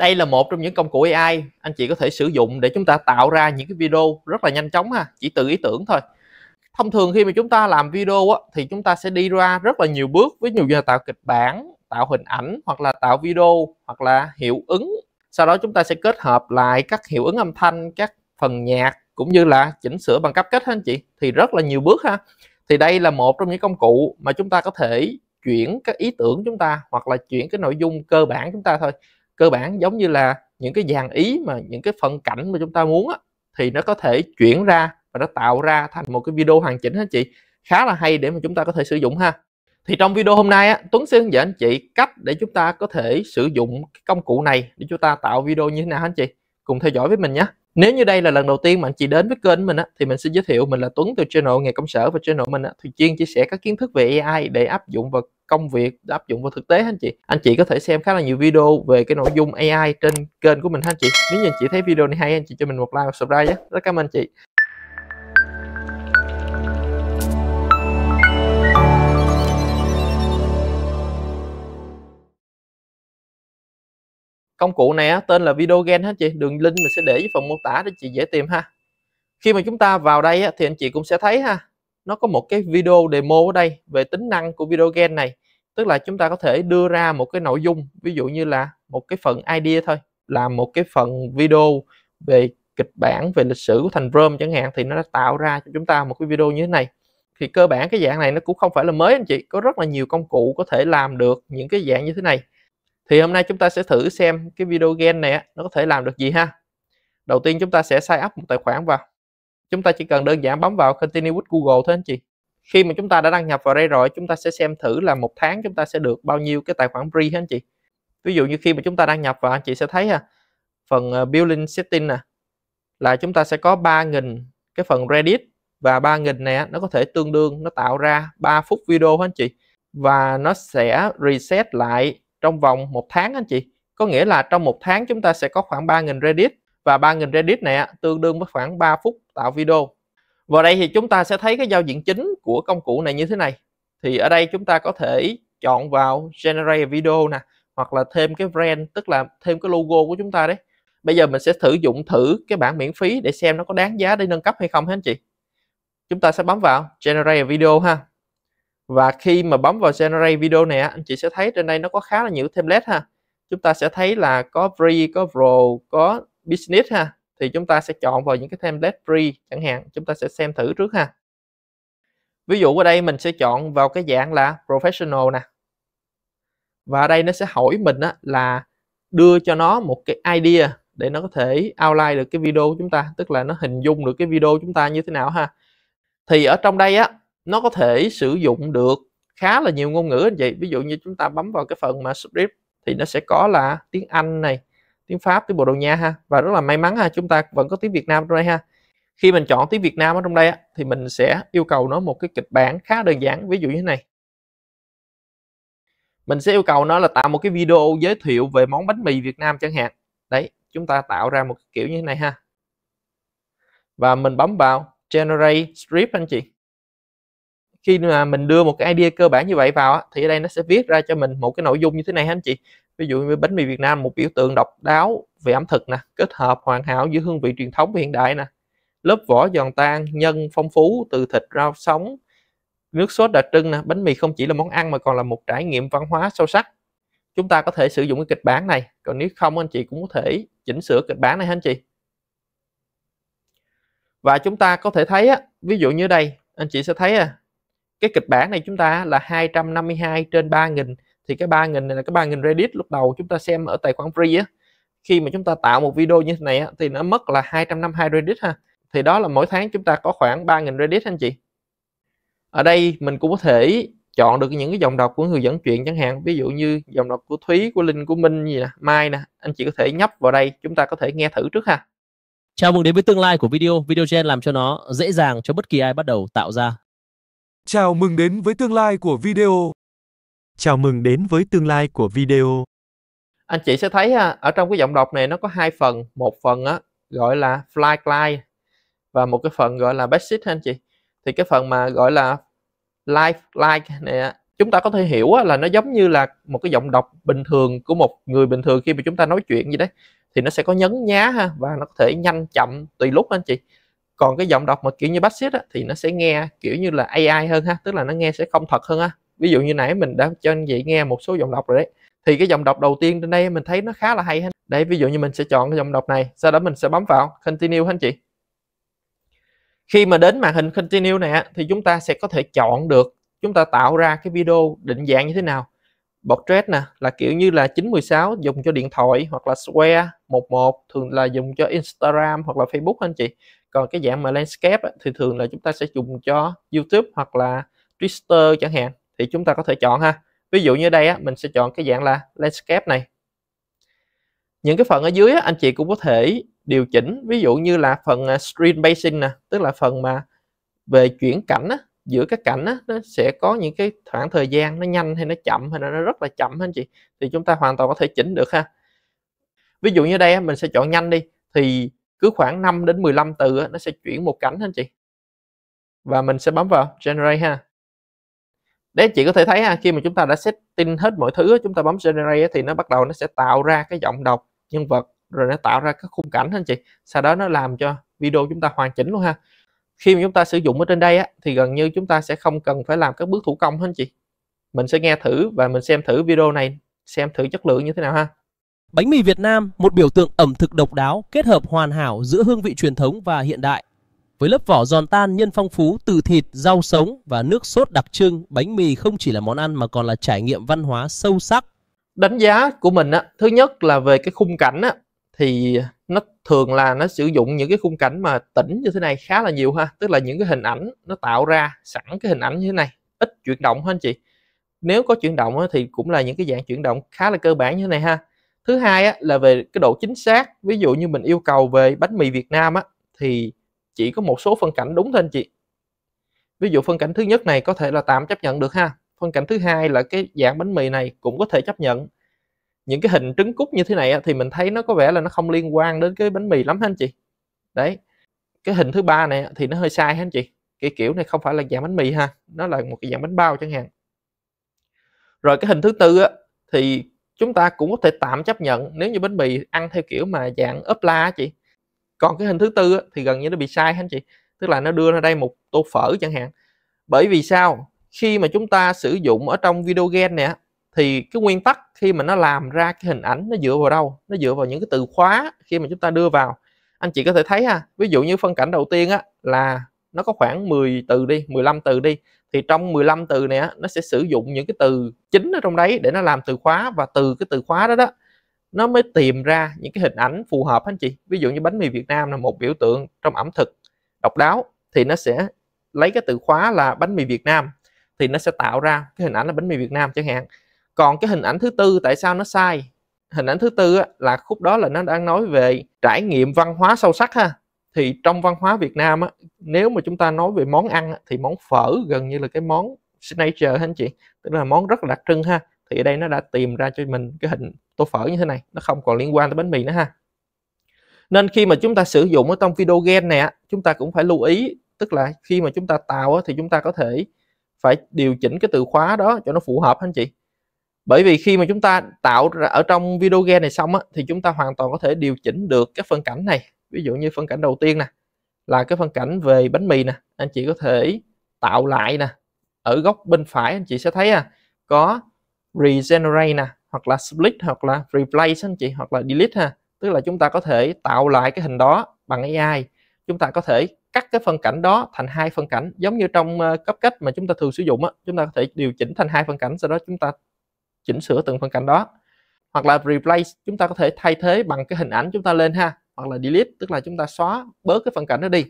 đây là một trong những công cụ AI anh chị có thể sử dụng để chúng ta tạo ra những cái video rất là nhanh chóng ha chỉ từ ý tưởng thôi thông thường khi mà chúng ta làm video á, thì chúng ta sẽ đi ra rất là nhiều bước với nhiều giờ tạo kịch bản tạo hình ảnh hoặc là tạo video hoặc là hiệu ứng sau đó chúng ta sẽ kết hợp lại các hiệu ứng âm thanh các phần nhạc cũng như là chỉnh sửa bằng cấp kết ha anh chị thì rất là nhiều bước ha thì đây là một trong những công cụ mà chúng ta có thể chuyển các ý tưởng chúng ta hoặc là chuyển cái nội dung cơ bản chúng ta thôi cơ bản giống như là những cái dàn ý mà những cái phần cảnh mà chúng ta muốn á, thì nó có thể chuyển ra và nó tạo ra thành một cái video hoàn chỉnh hả chị khá là hay để mà chúng ta có thể sử dụng ha thì trong video hôm nay á, Tuấn sẽ hướng dẫn chị cách để chúng ta có thể sử dụng cái công cụ này để chúng ta tạo video như thế nào anh chị cùng theo dõi với mình nhé nếu như đây là lần đầu tiên mà anh chị đến với kênh mình á, thì mình xin giới thiệu mình là Tuấn từ channel nghề công sở và channel mình á, thì chuyên chia sẻ các kiến thức về AI để áp dụng vào công việc áp dụng vào thực tế anh chị anh chị có thể xem khá là nhiều video về cái nội dung AI trên kênh của mình ha anh chị nếu như anh chị thấy video này hay anh chị cho mình một like và subscribe nhé rất cảm ơn anh chị công cụ này á, tên là video gen hả chị đường link mình sẽ để dưới phần mô tả để chị dễ tìm ha khi mà chúng ta vào đây á, thì anh chị cũng sẽ thấy ha nó có một cái video demo ở đây về tính năng của video gen này tức là chúng ta có thể đưa ra một cái nội dung ví dụ như là một cái phần idea thôi làm một cái phần video về kịch bản về lịch sử của thành Rome chẳng hạn thì nó đã tạo ra cho chúng ta một cái video như thế này thì cơ bản cái dạng này nó cũng không phải là mới anh chị có rất là nhiều công cụ có thể làm được những cái dạng như thế này thì hôm nay chúng ta sẽ thử xem cái video gen này nó có thể làm được gì ha đầu tiên chúng ta sẽ sign up một tài khoản vào chúng ta chỉ cần đơn giản bấm vào continue with google thôi anh chị khi mà chúng ta đã đăng nhập vào đây rồi chúng ta sẽ xem thử là một tháng chúng ta sẽ được bao nhiêu cái tài khoản free hả anh chị ví dụ như khi mà chúng ta đăng nhập vào anh chị sẽ thấy ha phần ờ, billing setting nè là chúng ta sẽ có 3.000 cái phần Reddit và 3.000 này nó có thể tương đương nó tạo ra 3 phút video hả anh chị và nó sẽ reset lại trong vòng một tháng anh chị có nghĩa là trong một tháng chúng ta sẽ có khoảng 3.000 Reddit và 3.000 Reddit này tương đương với khoảng 3 phút tạo video và đây thì chúng ta sẽ thấy cái giao diện chính của công cụ này như thế này thì ở đây chúng ta có thể chọn vào generate video nè hoặc là thêm cái brand tức là thêm cái logo của chúng ta đấy bây giờ mình sẽ thử dụng thử cái bản miễn phí để xem nó có đáng giá để nâng cấp hay không hả anh chị chúng ta sẽ bấm vào generate video ha và khi mà bấm vào generate video này anh chị sẽ thấy trên đây nó có khá là nhiều template ha chúng ta sẽ thấy là có free có pro có business ha thì chúng ta sẽ chọn vào những cái template free chẳng hạn chúng ta sẽ xem thử trước ha ví dụ ở đây mình sẽ chọn vào cái dạng là professional nè và ở đây nó sẽ hỏi mình á, là đưa cho nó một cái idea để nó có thể outline được cái video của chúng ta tức là nó hình dung được cái video chúng ta như thế nào ha thì ở trong đây á nó có thể sử dụng được khá là nhiều ngôn ngữ anh chị ví dụ như chúng ta bấm vào cái phần mà script thì nó sẽ có là tiếng Anh này tiếng Pháp tiếng Bồ Đào Nha ha và rất là may mắn ha chúng ta vẫn có tiếng Việt Nam trong đây ha khi mình chọn tiếng Việt Nam ở trong đây á, thì mình sẽ yêu cầu nó một cái kịch bản khá đơn giản ví dụ như thế này mình sẽ yêu cầu nó là tạo một cái video giới thiệu về món bánh mì Việt Nam chẳng hạn đấy chúng ta tạo ra một kiểu như thế này ha và mình bấm vào generate script anh chị khi mà mình đưa một cái idea cơ bản như vậy vào á, thì ở đây nó sẽ viết ra cho mình một cái nội dung như thế này anh chị ví dụ như bánh mì Việt Nam một biểu tượng độc đáo về ẩm thực nè kết hợp hoàn hảo giữa hương vị truyền thống và hiện đại nè lớp vỏ giòn tan nhân phong phú từ thịt rau sống nước sốt đặc trưng nè bánh mì không chỉ là món ăn mà còn là một trải nghiệm văn hóa sâu sắc chúng ta có thể sử dụng cái kịch bản này còn nếu không anh chị cũng có thể chỉnh sửa kịch bản này anh chị và chúng ta có thể thấy á, ví dụ như đây anh chị sẽ thấy à, cái kịch bản này chúng ta là 252 trên 3.000 thì cái 3.000 này là cái 3.000 Reddit lúc đầu chúng ta xem ở tài khoản free á khi mà chúng ta tạo một video như thế này á, thì nó mất là 252 Reddit ha thì đó là mỗi tháng chúng ta có khoảng 3.000 Reddit anh chị ở đây mình cũng có thể chọn được những cái dòng đọc của người dẫn chuyện chẳng hạn ví dụ như dòng đọc của Thúy của Linh của Minh gì nè Mai nè anh chị có thể nhấp vào đây chúng ta có thể nghe thử trước ha Chào mừng đến với tương lai của video Video Gen làm cho nó dễ dàng cho bất kỳ ai bắt đầu tạo ra Chào mừng đến với tương lai của video Chào mừng đến với tương lai của video. Anh chị sẽ thấy ở trong cái giọng đọc này nó có hai phần, một phần á gọi là fly fly và một cái phần gọi là basic anh chị. Thì cái phần mà gọi là live like này chúng ta có thể hiểu là nó giống như là một cái giọng đọc bình thường của một người bình thường khi mà chúng ta nói chuyện gì đấy thì nó sẽ có nhấn nhá ha và nó có thể nhanh chậm tùy lúc anh chị còn cái giọng đọc mà kiểu như basic á, thì nó sẽ nghe kiểu như là AI hơn ha tức là nó nghe sẽ không thật hơn ha ví dụ như nãy mình đã cho anh chị nghe một số giọng đọc rồi đấy thì cái giọng đọc đầu tiên trên đây mình thấy nó khá là hay ha đây ví dụ như mình sẽ chọn cái giọng đọc này sau đó mình sẽ bấm vào continue anh chị khi mà đến màn hình continue này thì chúng ta sẽ có thể chọn được chúng ta tạo ra cái video định dạng như thế nào portrait nè là kiểu như là 916 dùng cho điện thoại hoặc là square 11 thường là dùng cho Instagram hoặc là Facebook anh chị còn cái dạng mà landscape thì thường là chúng ta sẽ dùng cho YouTube hoặc là Twitter chẳng hạn thì chúng ta có thể chọn ha ví dụ như đây á, mình sẽ chọn cái dạng là landscape này những cái phần ở dưới á, anh chị cũng có thể điều chỉnh ví dụ như là phần à, stream basing nè tức là phần mà về chuyển cảnh á, giữa các cảnh á, nó sẽ có những cái khoảng thời gian nó nhanh hay nó chậm hay nó rất là chậm anh chị thì chúng ta hoàn toàn có thể chỉnh được ha ví dụ như đây á, mình sẽ chọn nhanh đi thì cứ khoảng 5 đến 15 từ á, nó sẽ chuyển một cảnh anh chị và mình sẽ bấm vào generate ha đấy chị có thể thấy ha, khi mà chúng ta đã setting hết mọi thứ chúng ta bấm generate thì nó bắt đầu nó sẽ tạo ra cái giọng đọc nhân vật rồi nó tạo ra các khung cảnh anh chị sau đó nó làm cho video chúng ta hoàn chỉnh luôn ha khi mà chúng ta sử dụng ở trên đây á, thì gần như chúng ta sẽ không cần phải làm các bước thủ công hết anh chị mình sẽ nghe thử và mình xem thử video này xem thử chất lượng như thế nào ha Bánh mì Việt Nam, một biểu tượng ẩm thực độc đáo kết hợp hoàn hảo giữa hương vị truyền thống và hiện đại. Với lớp vỏ giòn tan nhân phong phú từ thịt, rau sống và nước sốt đặc trưng, bánh mì không chỉ là món ăn mà còn là trải nghiệm văn hóa sâu sắc. Đánh giá của mình á, thứ nhất là về cái khung cảnh á, thì nó thường là nó sử dụng những cái khung cảnh mà tĩnh như thế này khá là nhiều ha, tức là những cái hình ảnh nó tạo ra sẵn cái hình ảnh như thế này, ít chuyển động ha anh chị. Nếu có chuyển động á, thì cũng là những cái dạng chuyển động khá là cơ bản như thế này ha. Thứ hai á, là về cái độ chính xác, ví dụ như mình yêu cầu về bánh mì Việt Nam á, thì chỉ có một số phân cảnh đúng thôi anh chị ví dụ phân cảnh thứ nhất này có thể là tạm chấp nhận được ha phân cảnh thứ hai là cái dạng bánh mì này cũng có thể chấp nhận những cái hình trứng cút như thế này thì mình thấy nó có vẻ là nó không liên quan đến cái bánh mì lắm ha anh chị đấy cái hình thứ ba này thì nó hơi sai ha anh chị cái kiểu này không phải là dạng bánh mì ha nó là một cái dạng bánh bao chẳng hạn rồi cái hình thứ tư thì chúng ta cũng có thể tạm chấp nhận nếu như bánh mì ăn theo kiểu mà dạng ốp la chị còn cái hình thứ tư thì gần như nó bị sai anh chị tức là nó đưa ra đây một tô phở chẳng hạn bởi vì sao khi mà chúng ta sử dụng ở trong video game nè thì cái nguyên tắc khi mà nó làm ra cái hình ảnh nó dựa vào đâu nó dựa vào những cái từ khóa khi mà chúng ta đưa vào anh chị có thể thấy ha ví dụ như phân cảnh đầu tiên á là nó có khoảng 10 từ đi 15 từ đi thì trong 15 từ này á, nó sẽ sử dụng những cái từ chính ở trong đấy để nó làm từ khóa và từ cái từ khóa đó đó nó mới tìm ra những cái hình ảnh phù hợp anh chị ví dụ như bánh mì Việt Nam là một biểu tượng trong ẩm thực độc đáo thì nó sẽ lấy cái từ khóa là bánh mì Việt Nam thì nó sẽ tạo ra cái hình ảnh là bánh mì Việt Nam chẳng hạn còn cái hình ảnh thứ tư tại sao nó sai hình ảnh thứ tư là khúc đó là nó đang nói về trải nghiệm văn hóa sâu sắc ha thì trong văn hóa Việt Nam nếu mà chúng ta nói về món ăn thì món phở gần như là cái món signature anh chị tức là món rất là đặc trưng ha thì ở đây nó đã tìm ra cho mình cái hình tô phở như thế này nó không còn liên quan tới bánh mì nữa ha nên khi mà chúng ta sử dụng ở trong video game này chúng ta cũng phải lưu ý tức là khi mà chúng ta tạo thì chúng ta có thể phải điều chỉnh cái từ khóa đó cho nó phù hợp anh chị bởi vì khi mà chúng ta tạo ra ở trong video game này xong á, thì chúng ta hoàn toàn có thể điều chỉnh được các phân cảnh này ví dụ như phân cảnh đầu tiên nè là cái phân cảnh về bánh mì nè anh chị có thể tạo lại nè ở góc bên phải anh chị sẽ thấy à có regenerate nè hoặc là split hoặc là replace anh chị hoặc là delete ha tức là chúng ta có thể tạo lại cái hình đó bằng AI chúng ta có thể cắt cái phân cảnh đó thành hai phân cảnh giống như trong ờ, cấp cách mà chúng ta thường sử dụng á chúng ta có thể điều chỉnh thành hai phân cảnh sau đó chúng ta chỉnh sửa từng phân cảnh đó hoặc là replace chúng ta có thể thay thế bằng cái hình ảnh chúng ta lên ha hoặc là delete tức là chúng ta xóa bớt cái phân cảnh đó đi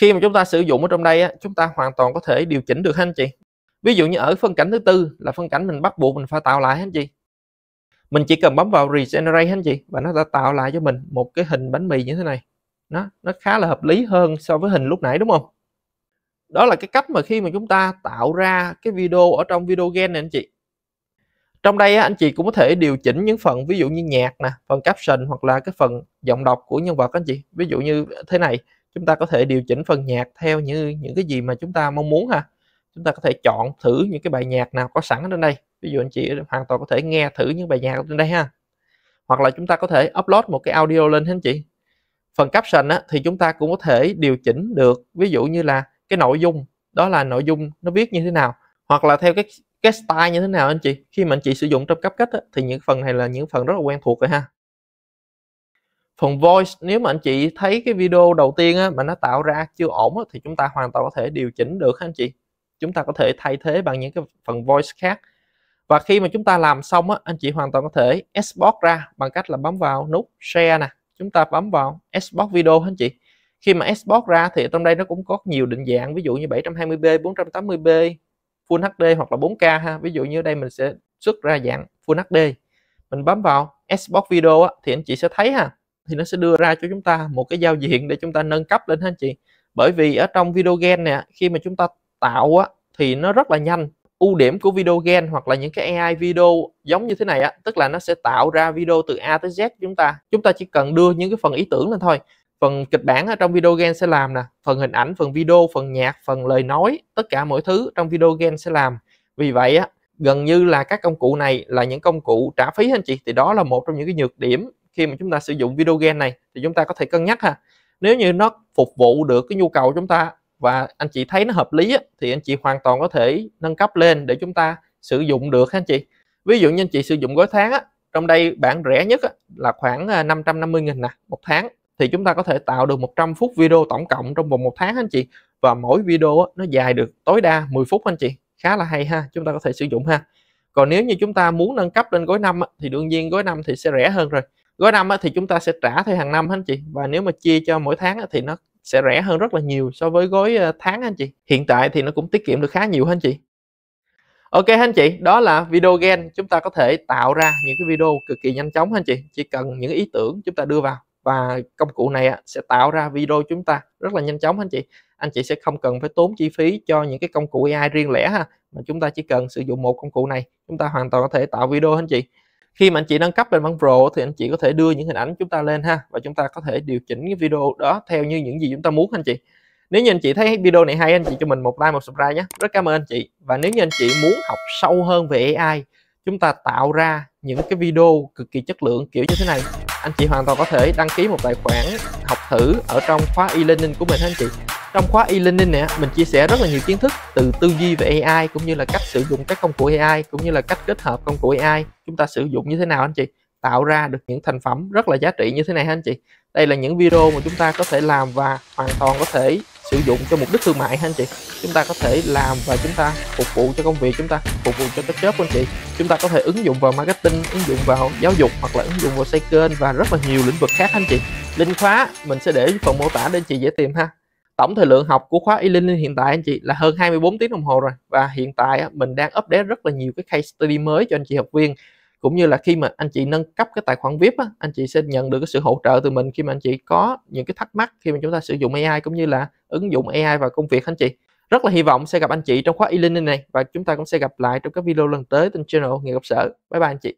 khi mà chúng ta sử dụng ở trong đây á, chúng ta hoàn toàn có thể điều chỉnh được ha anh chị ví dụ như ở phân cảnh thứ tư là phân cảnh mình bắt buộc mình phải tạo lại anh chị mình chỉ cần bấm vào regenerate anh chị và nó đã tạo lại cho mình một cái hình bánh mì như thế này nó nó khá là hợp lý hơn so với hình lúc nãy đúng không đó là cái cách mà khi mà chúng ta tạo ra cái video ở trong video game này anh chị trong đây anh chị cũng có thể điều chỉnh những phần ví dụ như nhạc nè phần caption hoặc là cái phần giọng đọc của nhân vật anh chị ví dụ như thế này chúng ta có thể điều chỉnh phần nhạc theo như những cái gì mà chúng ta mong muốn ha chúng ta có thể chọn thử những cái bài nhạc nào có sẵn trên đây ví dụ anh chị hoàn toàn có thể nghe thử những bài nhạc trên đây ha hoặc là chúng ta có thể upload một cái audio lên anh chị phần caption á, thì chúng ta cũng có thể điều chỉnh được ví dụ như là cái nội dung đó là nội dung nó viết như thế nào hoặc là theo cái cái style như thế nào anh chị khi mà anh chị sử dụng trong cấp cách á, thì những phần này là những phần rất là quen thuộc rồi ha phần voice nếu mà anh chị thấy cái video đầu tiên á, mà nó tạo ra chưa ổn á, thì chúng ta hoàn toàn có thể điều chỉnh được ha anh chị chúng ta có thể thay thế bằng những cái phần voice khác và khi mà chúng ta làm xong á, anh chị hoàn toàn có thể export ra bằng cách là bấm vào nút share nè chúng ta bấm vào export video anh chị khi mà export ra thì trong đây nó cũng có nhiều định dạng ví dụ như 720p 480p Full HD hoặc là 4K ha ví dụ như ở đây mình sẽ xuất ra dạng Full HD mình bấm vào export video á, thì anh chị sẽ thấy ha thì nó sẽ đưa ra cho chúng ta một cái giao diện để chúng ta nâng cấp lên ha anh chị bởi vì ở trong video game nè khi mà chúng ta tạo á, thì nó rất là nhanh ưu điểm của video gen hoặc là những cái AI video giống như thế này á, tức là nó sẽ tạo ra video từ A tới Z chúng ta. Chúng ta chỉ cần đưa những cái phần ý tưởng lên thôi. Phần kịch bản ở trong video gen sẽ làm nè, phần hình ảnh, phần video, phần nhạc, phần lời nói, tất cả mọi thứ trong video gen sẽ làm. Vì vậy á, gần như là các công cụ này là những công cụ trả phí anh chị thì đó là một trong những cái nhược điểm khi mà chúng ta sử dụng video gen này thì chúng ta có thể cân nhắc ha. Nếu như nó phục vụ được cái nhu cầu chúng ta và anh chị thấy nó hợp lý á, thì anh chị hoàn toàn có thể nâng cấp lên để chúng ta sử dụng được anh chị ví dụ như anh chị sử dụng gói tháng á, trong đây bản rẻ nhất á, là khoảng 550.000 à, nè một tháng thì chúng ta có thể tạo được 100 phút video tổng cộng trong vòng một tháng anh chị và mỗi video nó dài được tối đa 10 phút anh chị khá là hay ha chúng ta có thể sử dụng ha còn nếu như chúng ta muốn nâng cấp lên gói năm thì đương nhiên gói năm thì sẽ rẻ hơn rồi gói năm thì chúng ta sẽ trả theo hàng năm anh chị và nếu mà chia cho mỗi tháng thì nó sẽ rẻ hơn rất là nhiều so với gói ờ, tháng anh chị hiện tại thì nó cũng tiết kiệm được khá nhiều anh chị Ok anh chị, đó là video gen chúng ta có thể tạo ra những cái video cực kỳ nhanh chóng anh chị, chỉ cần những ý tưởng chúng ta đưa vào và công cụ này sẽ tạo ra video chúng ta rất là nhanh chóng anh chị. Anh chị sẽ không cần phải tốn chi phí cho những cái công cụ AI riêng lẻ ha, mà chúng ta chỉ cần sử dụng một công cụ này, chúng ta hoàn toàn có thể tạo video anh chị khi mà anh chị nâng cấp lên bản Pro thì anh chị có thể đưa những hình ảnh chúng ta lên ha và chúng ta có thể điều chỉnh cái video đó theo như những gì chúng ta muốn anh chị nếu như anh chị thấy video này hay anh chị cho mình một like một subscribe nhé rất cảm ơn anh chị và nếu như anh chị muốn học sâu hơn về AI chúng ta tạo ra những cái video cực kỳ chất lượng kiểu như thế này anh chị hoàn toàn có thể đăng ký một tài khoản học thử ở trong khóa e-learning của mình anh chị trong khóa e-learning này mình chia sẻ rất là nhiều kiến thức từ tư duy về AI cũng như là cách sử dụng các công cụ AI cũng như là cách kết hợp công cụ AI chúng ta sử dụng như thế nào anh chị tạo ra được những thành phẩm rất là giá trị như thế này anh chị đây là những video mà chúng ta có thể làm và hoàn toàn có thể sử dụng cho mục đích thương mại anh chị chúng ta có thể làm và chúng ta phục vụ cho công việc chúng ta phục vụ cho các job anh chị chúng ta có thể ứng dụng vào marketing ứng dụng vào giáo dục hoặc là ứng dụng vào xây kênh và rất là nhiều lĩnh vực khác anh chị link khóa mình sẽ để phần mô tả để anh chị dễ tìm ha tổng thời lượng học của khóa e-learning hiện tại anh chị là hơn 24 tiếng đồng hồ rồi và hiện tại mình đang update rất là nhiều cái case study mới cho anh chị học viên cũng như là khi mà anh chị nâng cấp cái tài khoản VIP á, anh chị sẽ nhận được cái sự hỗ trợ từ mình khi mà anh chị có những cái thắc mắc khi mà chúng ta sử dụng AI cũng như là ứng dụng AI vào công việc anh chị rất là hy vọng sẽ gặp anh chị trong khóa e-learning này và chúng ta cũng sẽ gặp lại trong các video lần tới trên channel nghề gặp sở bye bye anh chị